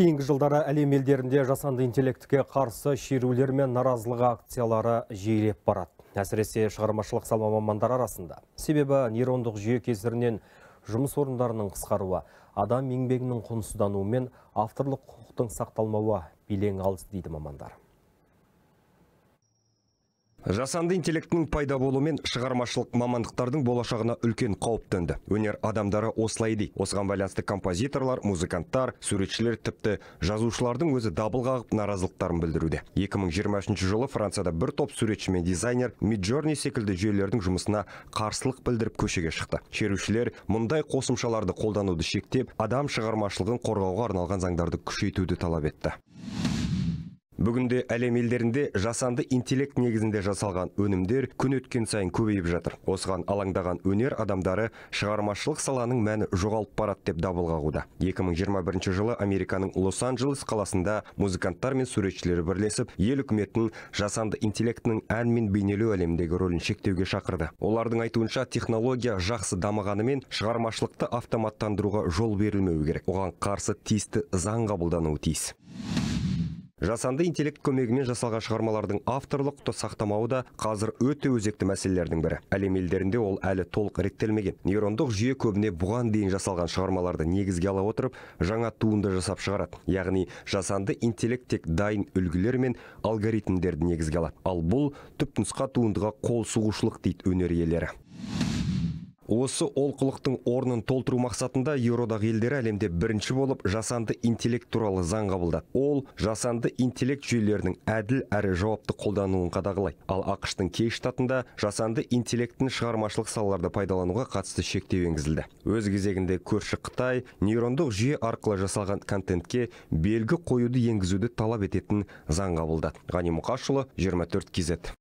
кейінгі жылдары әлем елдерінде жасанды интеллектке қарсы шерулер мен наразылық акциялары жиілеп барады әсіресе шығармашылық салма мамандары арасында себебі нейрондық жүйе кесірінен жұмыс орындарының қысқаруы адам еңбегінің құнсыздануы мен авторлық құқықтың сақталмауы белең алыс дейді мамандар жасанды интеллектінің пайда болуымен шығармашылық мамандықтардың болашағына үлкен қауіп төнді өнер адамдары осылай дейді осыған байланысты композиторлар музыканттар суретшілер тіпті жазушылардың өзі дабыл қағып наразылықтарын білдіруде 2023 жылы францияда бір топ суретші мен дизайнер миджорни секілді жүйелердің жұмысына қарсылық білдіріп көшеге шықты шерушілер мұндай қосымшаларды қолдануды шектеп адам шығармашылығын қорғауға арналған заңдарды күшейтуді талап етті бүгінде әлем елдерінде жасанды интеллект негізінде жасалған өнімдер күн өткен сайын көбейіп жатыр осыған алаңдаған өнер адамдары шығармашылық саланың мәні жоғалып барады деп дабыл қағуда 2021 жылы американың лос анджелес қаласында музыканттар мен суретшілер бірлесіп ел үкіметін жасанды интеллектінің ән мен бейнелеу әлеміндегі рөлін шектеуге шақырды олардың айтуынша технология жақсы дамығанымен шығармашылықты автоматтандыруға жол берілмеуі керек оған қарсы тиісті заң қабылдануы тиіс жасанды интеллект көмегімен жасалған шығармалардың авторлықты сақтамауы да қазір өте өзекті мәселелердің бірі әлем елдерінде ол әлі толық реттелмеген нейрондық жүйе көбіне бұған дейін жасалған шығармаларды негізге ала отырып жаңа туынды жасап шығарады яғни жасанды интеллект тек дайын үлгілер мен алгоритмдерді негізге алады ал бұл түпнұсқа туындыға қол сұғушылық дейді өнер иелері Осы олқылықтың орнын толтыру мақсатында еуродағы елдері әлемде бірінші болып жасанды интеллект туралы заң қабылдады. Ол жасанды интеллект жүйелерінің әділ әрі жауапты қолдануын қадағылай. Ал ақштың кей штатында жасанды интеллекттің шығармашылық салаларда пайдалануға қатысты шектеу енгізілді. Өз кезегінде көрші Қытай нейрондық жүйе арқылы жасалған контентке белгі қоюды енгізуді талап ететін заң қабылдады. Ғани Мұқашұлы 24 кезет.